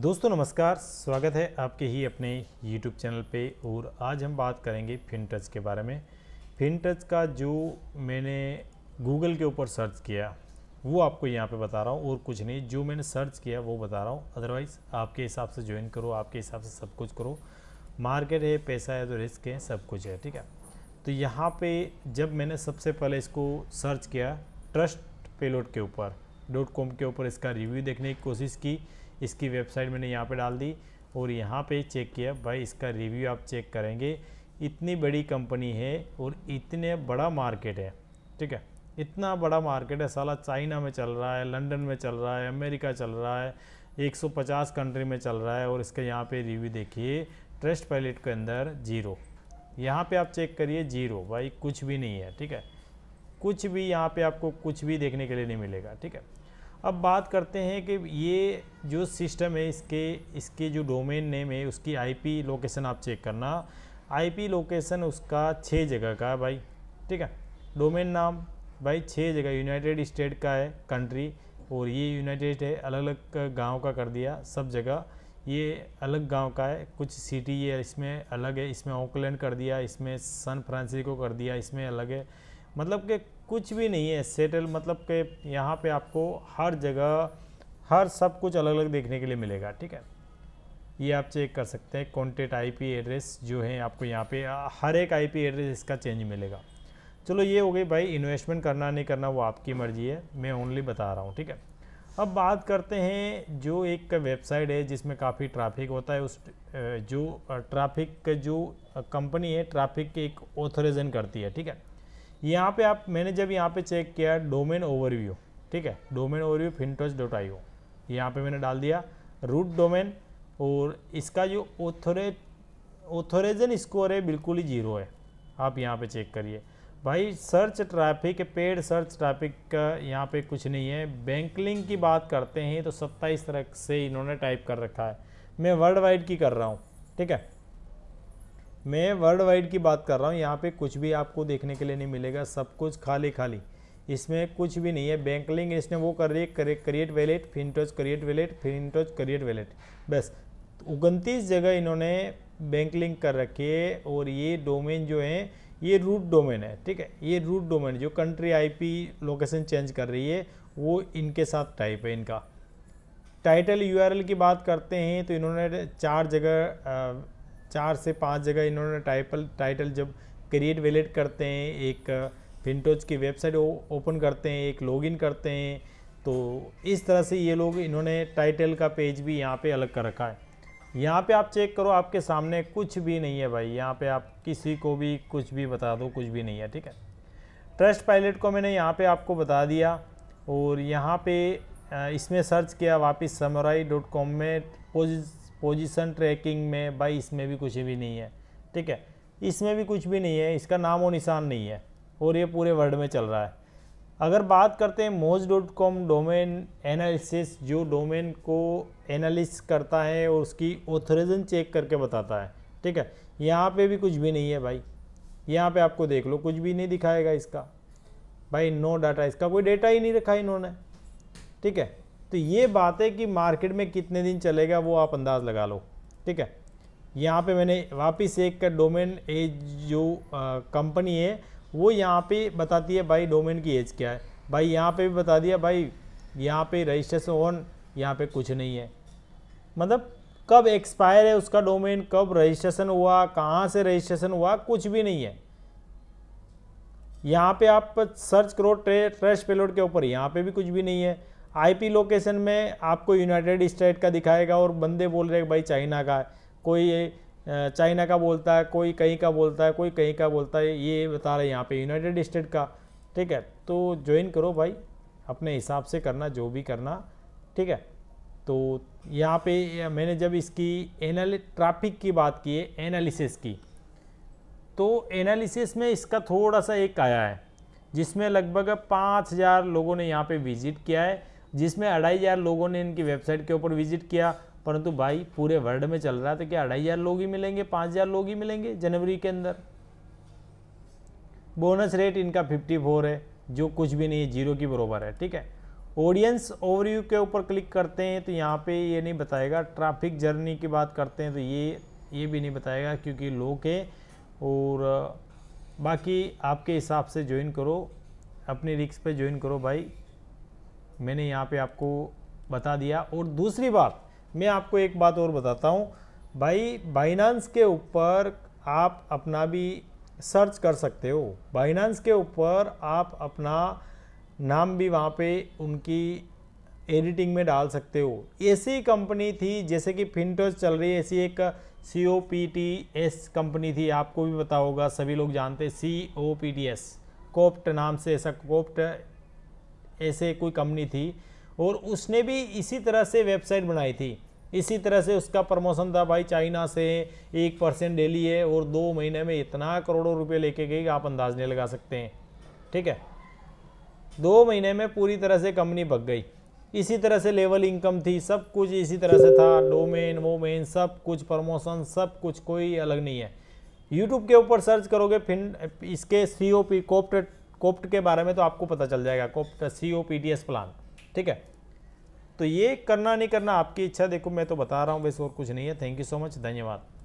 दोस्तों नमस्कार स्वागत है आपके ही अपने यूट्यूब चैनल पे और आज हम बात करेंगे फिनटच के बारे में फिनटच का जो मैंने गूगल के ऊपर सर्च किया वो आपको यहाँ पे बता रहा हूँ और कुछ नहीं जो मैंने सर्च किया वो बता रहा हूँ अदरवाइज़ आपके हिसाब से ज्वाइन करो आपके हिसाब से सब कुछ करो मार्केट है पैसा है तो रिस्क है सब कुछ है ठीक है तो यहाँ पर जब मैंने सबसे पहले इसको सर्च किया ट्रस्ट पेलोड के ऊपर डॉट कॉम के ऊपर इसका रिव्यू देखने की कोशिश की इसकी वेबसाइट मैंने यहाँ पे डाल दी और यहाँ पे चेक किया भाई इसका रिव्यू आप चेक करेंगे इतनी बड़ी कंपनी है और इतने बड़ा मार्केट है ठीक है इतना बड़ा मार्केट है साला चाइना में चल रहा है लंदन में चल रहा है अमेरिका चल रहा है 150 कंट्री में चल रहा है और इसका यहाँ पे रिव्यू देखिए ट्रस्ट पैलेट के अंदर जीरो यहाँ पे आप चेक करिए जीरो भाई कुछ भी नहीं है ठीक है कुछ भी यहाँ पे आपको कुछ भी देखने के लिए नहीं मिलेगा ठीक है अब बात करते हैं कि ये जो सिस्टम है इसके इसके जो डोमेन नेम है उसकी आईपी लोकेशन आप चेक करना आईपी लोकेशन उसका छः जगह का है भाई ठीक है डोमेन नाम भाई छः जगह यूनाइटेड स्टेट का है कंट्री और ये यूनाइटेड है अलग अलग गांव का कर दिया सब जगह ये अलग गांव का है कुछ सिटी है इसमें अलग है इसमें ऑकलैंड कर दिया इसमें सन फ्रांसिस्को कर दिया इसमें अलग है मतलब कि कुछ भी नहीं है सेटल मतलब कि यहाँ पे आपको हर जगह हर सब कुछ अलग अलग देखने के लिए मिलेगा ठीक है ये आप चेक कर सकते हैं कॉन्टेक्ट आईपी एड्रेस जो है आपको यहाँ पे हर एक आईपी एड्रेस इसका चेंज मिलेगा चलो ये हो गई भाई इन्वेस्टमेंट करना नहीं करना वो आपकी मर्जी है मैं ओनली बता रहा हूँ ठीक है अब बात करते हैं जो एक वेबसाइट है जिसमें काफ़ी ट्रैफिक होता है उस जो ट्रैफिक जो कंपनी है ट्रैफिक एक ऑथोराइजन करती है ठीक है यहाँ पे आप मैंने जब यहाँ पे चेक किया डोमेन ओवरव्यू ठीक है domain overview Fintoch dot I यहाँ पर मैंने डाल दिया रूट डोमेन और इसका जो ओथोरे ऑथोरेजन स्कोर है बिल्कुल ही जीरो है आप यहाँ पे चेक करिए भाई search traffic paid search traffic का यहाँ पे कुछ नहीं है बैंक लिंक की बात करते हैं तो सत्ताईस तरह से इन्होंने टाइप कर रखा है मैं वर्ल्ड वाइड की कर रहा हूँ ठीक है मैं वर्ल्ड वाइड की बात कर रहा हूँ यहाँ पे कुछ भी आपको देखने के लिए नहीं मिलेगा सब कुछ खाली खाली इसमें कुछ भी नहीं है बैंक लिंक इसने वो कर रही है क्रिएट वैलेट टोच create wallet Fintoch create wallet बस उनतीस जगह इन्होंने बैंक लिंक कर रखी है और ये डोमेन जो है ये रूट डोमेन है ठीक है ये रूट डोमेन जो कंट्री आई लोकेशन चेंज कर रही है वो इनके साथ टाइप है इनका टाइटल यूआरएल की बात करते हैं तो इन्होंने चार जगह चार से पाँच जगह इन्होंने टाइपल टाइटल जब क्रिएट वेलेट करते हैं एक फिनटोच uh, की वेबसाइट ओपन करते हैं एक लॉगिन करते हैं तो इस तरह से ये लोग इन्होंने टाइटल का पेज भी यहाँ पे अलग कर रखा है यहाँ पे आप चेक करो आपके सामने कुछ भी नहीं है भाई यहाँ पे आप किसी को भी कुछ भी बता दो कुछ भी नहीं है ठीक है ट्रस्ट पायलट को मैंने यहाँ पर आपको बता दिया और यहाँ पर uh, इसमें सर्च किया वापस समराई डॉट कॉम में पोज पोजीशन ट्रैकिंग में भाई इसमें भी कुछ भी नहीं है ठीक है इसमें भी कुछ भी नहीं है इसका नाम और निशान नहीं है और ये पूरे वर्ल्ड में चल रहा है अगर बात करते हैं Moz dot com domain analysis जो डोमेन को एनालिस करता है और उसकी ऑथराइजेशन चेक करके बताता है ठीक है यहाँ पे भी कुछ भी नहीं है भाई यहाँ पे आपको देख लो कुछ भी नहीं दिखाएगा इसका भाई नो डाटा इसका कोई डेटा ही नहीं रखा इन्होंने ठीक है तो ये बात है कि मार्केट में कितने दिन चलेगा वो आप अंदाज़ लगा लो ठीक है यहाँ पे मैंने वापस एक डोमेन एज जो कंपनी है वो यहाँ पे बताती है भाई डोमेन की एज क्या है भाई यहाँ पे भी बता दिया भाई यहाँ पे रजिस्ट्रेशन ऑन यहाँ पे कुछ नहीं है मतलब कब एक्सपायर है उसका डोमेन कब रजिस्ट्रेशन हुआ कहाँ से रजिस्ट्रेशन हुआ कुछ भी नहीं है यहाँ पे आप सर्च करो ट्रे ट्रैश पेलोड के ऊपर यहाँ पे भी कुछ भी नहीं है आईपी लोकेशन में आपको यूनाइटेड स्टेट का दिखाएगा और बंदे बोल रहे हैं भाई चाइना का कोई चाइना का बोलता है कोई कहीं का बोलता है कोई कहीं का बोलता है ये बता रहे हैं यहाँ पे यूनाइटेड स्टेट का ठीक है तो ज्वाइन करो भाई अपने हिसाब से करना जो भी करना ठीक है तो यहाँ पे मैंने जब इसकी एनाल ट्रैफिक की बात की है एनालिसिस की तो एनालिसिस में इसका थोड़ा सा एक आया है जिसमें लगभग पाँच हज़ार लोगों ने यहाँ पे विज़िट किया है जिसमें अढ़ाई हज़ार लोगों ने इनकी वेबसाइट के ऊपर विजिट किया परंतु भाई पूरे वर्ल्ड में चल रहा है तो क्या अढ़ाई हज़ार लोग ही मिलेंगे पाँच हज़ार लोग ही मिलेंगे जनवरी के अंदर बोनस रेट इनका फिफ्टी फोर है जो कुछ भी नहीं है जीरो की बरोबर है ठीक है ऑडियंस ओवरव्यू के ऊपर क्लिक करते हैं तो यहाँ पर ये नहीं बताएगा ट्रैफिक जर्नी की बात करते हैं तो ये ये भी नहीं बताएगा क्योंकि लोग हैं और बाकी आपके हिसाब से ज्वाइन करो अपने रिक्स पे ज्वाइन करो भाई मैंने यहाँ पे आपको बता दिया और दूसरी बात मैं आपको एक बात और बताता हूँ भाई बाइनांस के ऊपर आप अपना भी सर्च कर सकते हो बाइनांस के ऊपर आप अपना नाम भी वहाँ पे उनकी एडिटिंग में डाल सकते हो ऐसी कंपनी थी जैसे कि फिनटोज चल रही है ऐसी एक C O P T S company थी आपको भी पता होगा सभी लोग जानते C O P T S Copt नाम से ऐसा कोप्ट ऐसे कोई कंपनी थी और उसने भी इसी तरह से वेबसाइट बनाई थी इसी तरह से उसका प्रमोशन था भाई चाइना से एक परसेंट डेली है और दो महीने में इतना करोड़ों रुपए लेके गई कि आप अंदाज नहीं लगा सकते हैं ठीक है दो महीने में पूरी तरह से कंपनी भग गई इसी तरह से लेवल इनकम थी सब कुछ इसी तरह से था डोमेन वोमेन सब कुछ प्रमोशन सब कुछ कोई अलग नहीं है यूट्यूब के ऊपर सर्च करोगे फिन इसके सी ओ पी कोऑपरेट कोप्ट के बारे में तो आपको पता चल जाएगा Copt C O P D S plan ठीक है तो ये करना नहीं करना आपकी इच्छा देखो मैं तो बता रहा हूँ बस और कुछ नहीं है थैंक यू सो मच धन्यवाद